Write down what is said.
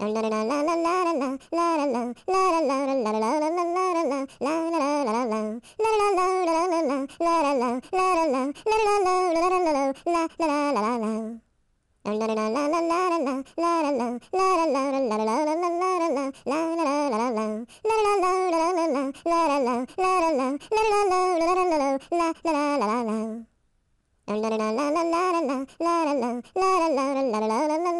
la la la la